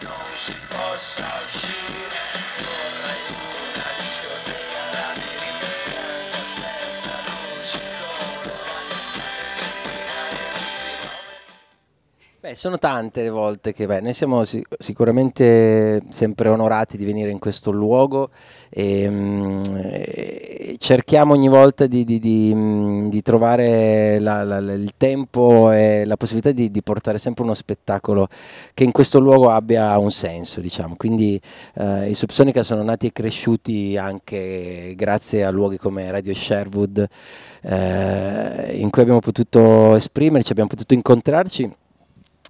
Don't see boss out she Don't let do that Beh, sono tante le volte che beh, noi siamo sic sicuramente sempre onorati di venire in questo luogo e, mm, e cerchiamo ogni volta di, di, di, mm, di trovare la, la, il tempo e la possibilità di, portare sempre uno spettacolo che in questo luogo abbia un senso, diciamo. Quindi eh, i Subsonica sono nati e cresciuti anche grazie a luoghi come Radio Sherwood eh, in cui abbiamo potuto esprimerci, abbiamo potuto incontrarci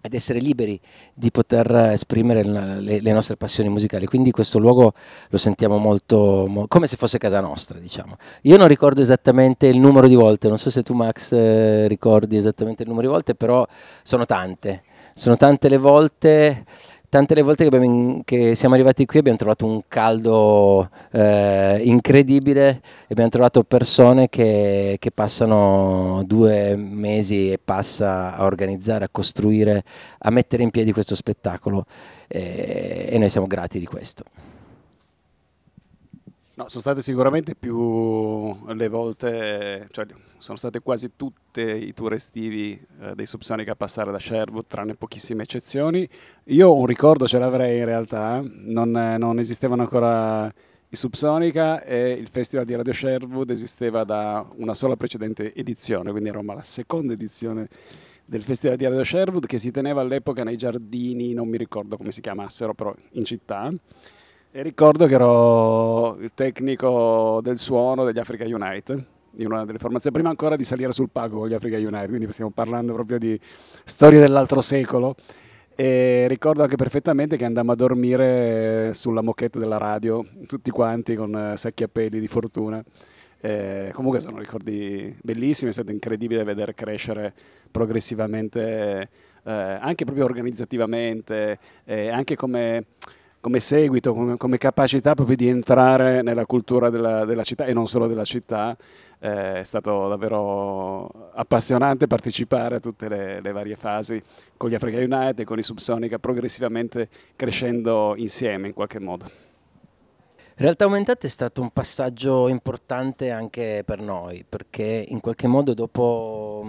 ed essere liberi di poter esprimere le, le, nostre passioni musicali. Quindi questo luogo lo sentiamo molto, mo come se fosse casa nostra, diciamo. Io non ricordo esattamente il numero di volte, non so se tu Max eh, ricordi esattamente il numero di volte, però sono tante, sono tante le volte tante le volte che, in, che, siamo arrivati qui abbiamo trovato un caldo eh, incredibile abbiamo trovato persone che, che, passano due mesi e passa a organizzare, a costruire, a mettere in piedi questo spettacolo eh, e noi siamo grati di questo. No, sono state sicuramente più le volte, cioè sono state quasi tutte i tour estivi eh, dei Subsonica a passare da Sherwood, tranne pochissime eccezioni. Io un ricordo ce l'avrei in realtà, non, eh, non esistevano ancora i Subsonica e il festival di Radio Sherwood esisteva da una sola precedente edizione, quindi era la seconda edizione del Festival di Radio Sherwood che si teneva all'epoca nei giardini, non mi ricordo come si chiamassero, però in città. E ricordo che ero tecnico del suono degli Africa United, in una delle formazioni, prima ancora di salire sul palco con gli Africa United, quindi stiamo parlando proprio di storie dell'altro secolo. E ricordo anche perfettamente che andammo a dormire sulla moquette della radio, tutti quanti con eh, sacchi a peli di fortuna. Eh, comunque sono ricordi bellissimi, è stato incredibile vedere crescere progressivamente, eh, anche proprio organizzativamente, eh, anche come come seguito, come, come, capacità proprio di entrare nella cultura della, della città e non solo della città. Eh, è stato davvero appassionante partecipare a tutte le, le varie fasi con gli Africa United e con i Subsonica progressivamente crescendo insieme in qualche modo. Realtà aumentata è stato un passaggio importante anche per noi, perché in qualche modo dopo mh,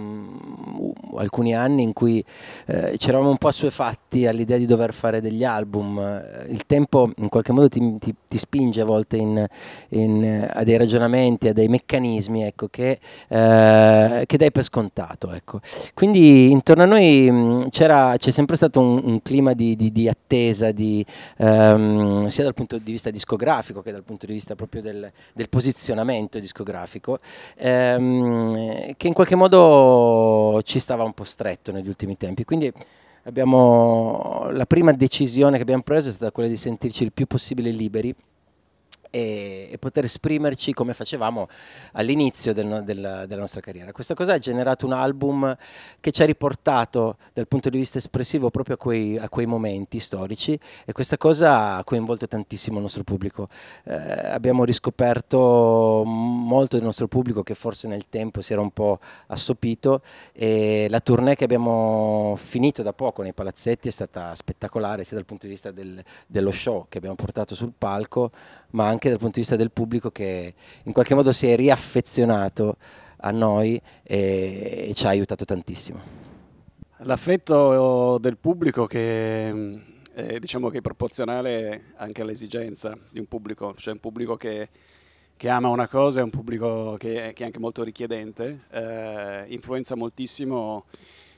mm, alcuni anni in cui eh, c'eravamo un po' assuefatti all'idea di dover fare degli album, eh, il tempo in qualche modo ti, ti, ti spinge a volte in, in, eh, a dei ragionamenti, a dei meccanismi ecco, che, eh, che, dai per scontato. Ecco. Quindi intorno a noi mm, c'è sempre stato un, un clima di, di, di attesa, di, ehm, sia dal punto di vista discografico, discografico che dal punto di vista proprio del, del posizionamento discografico, ehm, che in qualche modo ci stava un po' stretto negli ultimi tempi. Quindi abbiamo, la prima decisione che abbiamo preso è stata quella di sentirci il più possibile liberi e, e poter esprimerci come facevamo all'inizio del, del, della nostra carriera. Questa cosa ha generato un album che ci ha riportato dal punto di vista espressivo proprio a quei, a quei momenti storici e questa cosa ha coinvolto tantissimo il nostro pubblico. Eh, abbiamo riscoperto molto del nostro pubblico che forse nel tempo si era un po' assopito e la tournée che abbiamo finito da poco nei palazzetti è stata spettacolare sia dal punto di vista del, dello show che abbiamo portato sul palco ma anche anche dal punto di vista del pubblico che in qualche modo si è riaffezionato a noi e, e ci ha aiutato tantissimo. L'affetto del pubblico che è, eh, eh, diciamo che è proporzionale anche all'esigenza di un pubblico, cioè un pubblico che, che ama una cosa è un pubblico che, che è, anche molto richiedente, eh, influenza moltissimo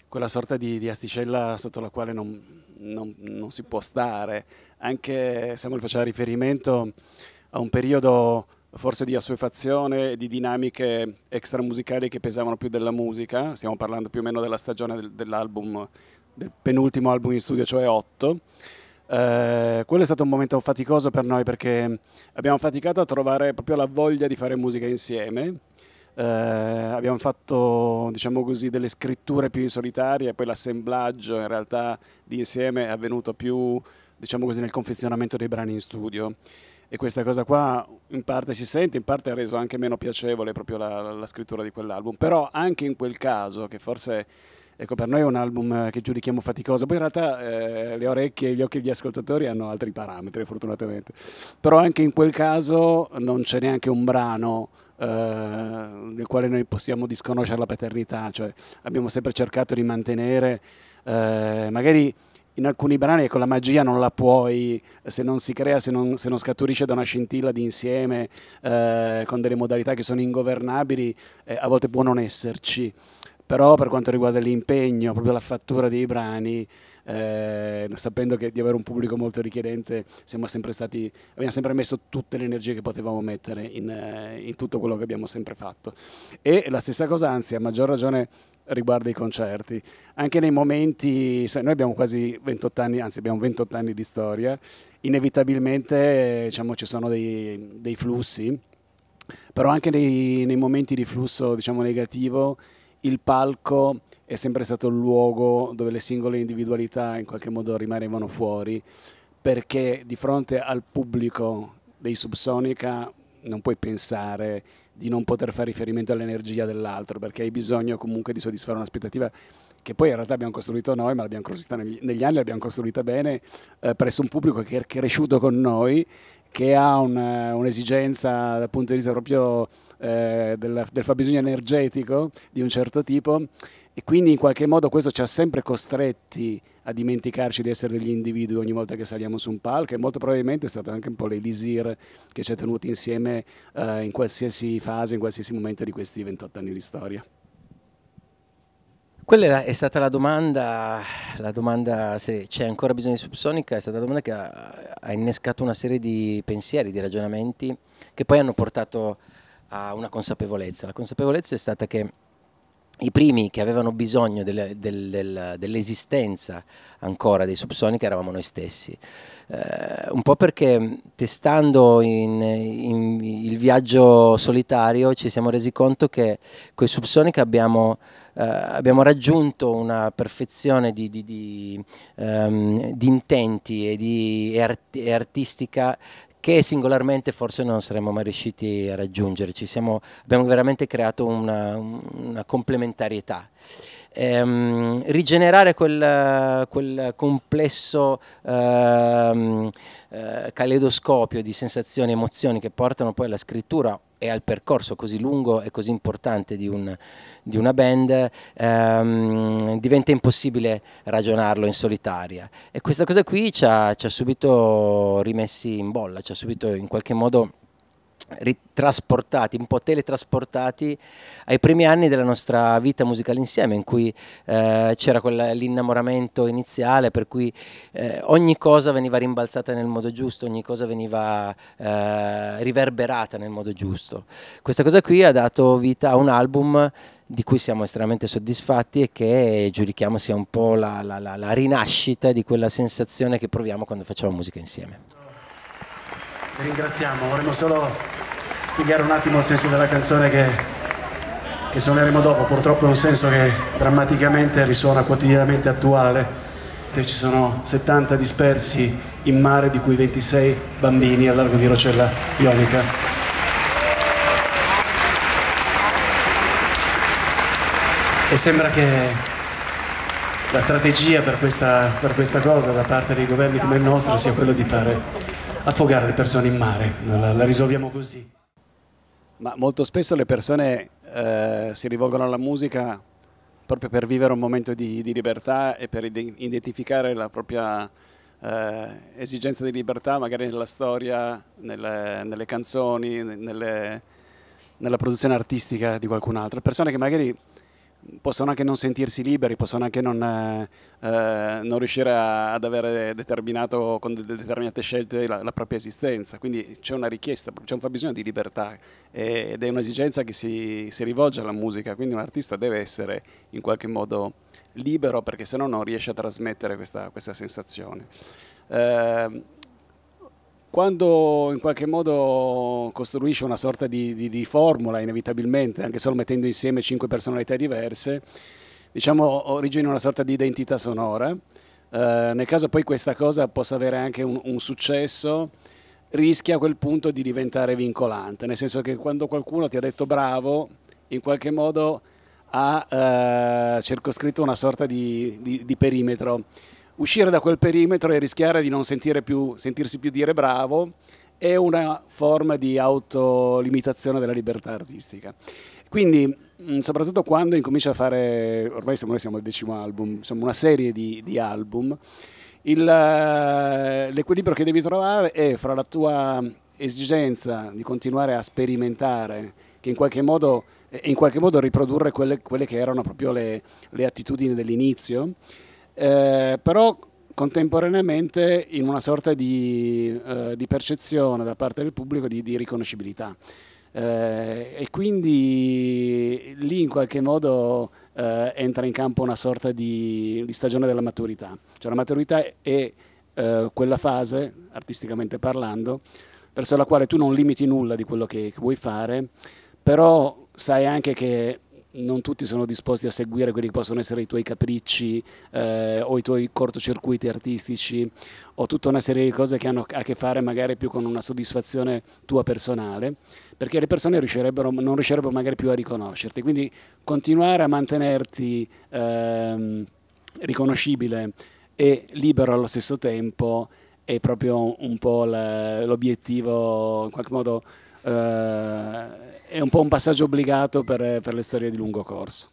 quella sorta di, di, asticella sotto la quale non, non, non si può stare. Anche Samuel faceva riferimento a un periodo forse di assuefazione, e di dinamiche extramusicali che pesavano più della musica, stiamo parlando più o meno della stagione del, dell'album, del penultimo album in studio, cioè 8. Eh, quello è stato un momento faticoso per noi perché abbiamo faticato a trovare proprio la voglia di fare musica insieme. Eh, abbiamo fatto, diciamo così, delle scritture più in solitaria, poi l'assemblaggio in realtà di insieme è avvenuto più, diciamo così, nel confezionamento dei brani in studio e questa cosa qua in parte si sente, in parte ha reso anche meno piacevole proprio la, la scrittura di quell'album, però anche in quel caso, che forse ecco, per noi è un album eh, che giudichiamo faticoso, poi in realtà eh, le orecchie e gli occhi degli ascoltatori hanno altri parametri fortunatamente, però anche in quel caso non c'è neanche un brano eh, nel quale noi possiamo disconoscere la paternità, cioè abbiamo sempre cercato di mantenere eh, magari in alcuni brani ecco, la magia non la puoi, se non si crea, se non, se non scaturisce da una scintilla di insieme, eh, con delle modalità che sono ingovernabili, eh, a volte può non esserci. Però per quanto riguarda l'impegno, proprio la fattura dei brani, eh, sapendo che di avere un pubblico molto richiedente sempre stati, abbiamo sempre messo tutte le energie che potevamo mettere in, eh, in tutto quello che abbiamo sempre fatto. E la stessa cosa, anzi a maggior ragione riguarda i concerti. Anche nei momenti, sai, noi abbiamo quasi 28 anni, anzi abbiamo 28 anni di storia, inevitabilmente diciamo, ci sono dei, dei, flussi, però anche nei, nei momenti di flusso diciamo, negativo il palco è sempre stato il luogo dove le singole individualità in qualche modo rimanevano fuori, perché di fronte al pubblico dei Subsonica non puoi pensare di non poter fare riferimento all'energia dell'altro, perché hai bisogno comunque di soddisfare un'aspettativa che poi in realtà abbiamo costruito noi, ma l'abbiamo costruita negli, negli anni, l'abbiamo costruita bene eh, presso un pubblico che è cresciuto con noi, che ha eh, un'esigenza dal punto di vista proprio eh, del, del fabbisogno energetico di un certo tipo e quindi in qualche modo questo ci ha sempre costretti a dimenticarci di essere degli individui ogni volta che saliamo su un palco e molto probabilmente è stato anche un po' l'elisir che ci ha tenuti insieme eh, in qualsiasi fase, in qualsiasi momento di questi 28 anni di storia. Quella è stata la domanda, la domanda se c'è ancora bisogno di Subsonica, è stata la domanda che ha, ha innescato una serie di pensieri, di ragionamenti che poi hanno portato a una consapevolezza. La consapevolezza è stata che i primi che avevano bisogno del, del, del, dell'esistenza ancora dei Subsonica eravamo noi stessi. Eh, un po' perché mm, testando in, in, il viaggio solitario ci siamo resi conto che con i Subsonica abbiamo, eh, abbiamo, raggiunto una perfezione di, di, di, um, di intenti e, e, art, e artistica che singolarmente forse non saremmo mai riusciti a raggiungere. Siamo, abbiamo veramente creato una, una complementarietà. Ehm, rigenerare quel, quel complesso ehm, eh, caleidoscopio di sensazioni e emozioni che portano poi alla scrittura e al percorso così lungo e così importante di, un, di una band ehm, diventa impossibile ragionarlo in solitaria e questa cosa qui ci ha, ci ha subito rimessi in bolla, ci ha subito in qualche modo ritrasportati, un po' teletrasportati ai primi anni della nostra vita musicale insieme, in cui eh, c'era l'innamoramento iniziale, per cui eh, ogni cosa veniva rimbalzata nel modo giusto, ogni cosa veniva eh, riverberata nel modo giusto. Questa cosa qui ha dato vita a un album di cui siamo estremamente soddisfatti e che giudichiamo sia un po' la, la, la, la rinascita di quella sensazione che proviamo quando facciamo musica insieme. Ti ringraziamo, vorremmo solo spiegare un attimo il senso della canzone che, che suoneremo dopo, purtroppo è un senso che drammaticamente risuona quotidianamente attuale. Ci sono 70 dispersi in mare, di cui 26 bambini al largo di Rocella Ionica. e sembra che la strategia per questa, per questa, cosa da parte dei governi come il nostro sia quella di fare affogare le persone in mare, la, la risolviamo così. Ma molto spesso le persone eh, si rivolgono alla musica proprio per vivere un momento di, di libertà e per identificare la propria eh, esigenza di libertà magari nella storia, nelle, nelle canzoni, nelle, nella produzione artistica di qualcun altro. Persone che magari possono anche non sentirsi liberi, possono anche non, eh, eh non riuscire a, ad avere determinato con determinate scelte la, la propria esistenza. Quindi c'è una richiesta, c'è un fabbisogno di libertà eh, ed è un'esigenza che si, si, rivolge alla musica, quindi un artista deve essere in qualche modo libero perché se no non riesce a trasmettere questa, questa sensazione. Eh, quando in qualche modo costruisce una sorta di, di, di formula inevitabilmente, anche solo mettendo insieme cinque personalità diverse, diciamo origina una sorta di identità sonora. Eh, nel caso poi questa cosa possa avere anche un, un successo, rischia a quel punto di diventare vincolante, nel senso che quando qualcuno ti ha detto bravo, in qualche modo ha eh, circoscritto una sorta di, di, di perimetro uscire da quel perimetro e rischiare di non più, sentirsi più dire bravo è una forma di autolimitazione della libertà artistica. Quindi, soprattutto quando incomincia a fare, ormai siamo, noi siamo al decimo album, siamo una serie di, di album, il, eh, l'equilibrio che devi trovare è fra la tua esigenza di continuare a sperimentare, che in qualche modo, in qualche modo riprodurre quelle, quelle, che erano proprio le, le attitudini dell'inizio, eh, però contemporaneamente in una sorta di, eh, di, percezione da parte del pubblico di, di riconoscibilità. Eh, e quindi lì in qualche modo eh, entra in campo una sorta di, di, stagione della maturità, cioè la maturità è eh, quella fase, artisticamente parlando, verso la quale tu non limiti nulla di quello che, che vuoi fare, però sai anche che non tutti sono disposti a seguire quelli che possono essere i tuoi capricci eh, o i tuoi cortocircuiti artistici o tutta una serie di cose che hanno a che fare magari più con una soddisfazione tua personale, perché le persone riuscirebbero, non riuscirebbero magari più a riconoscerti. Quindi continuare a mantenerti eh, riconoscibile e libero allo stesso tempo è proprio un po' l'obiettivo, in qualche modo eh, è un po' un passaggio obbligato per, per le storie di lungo corso.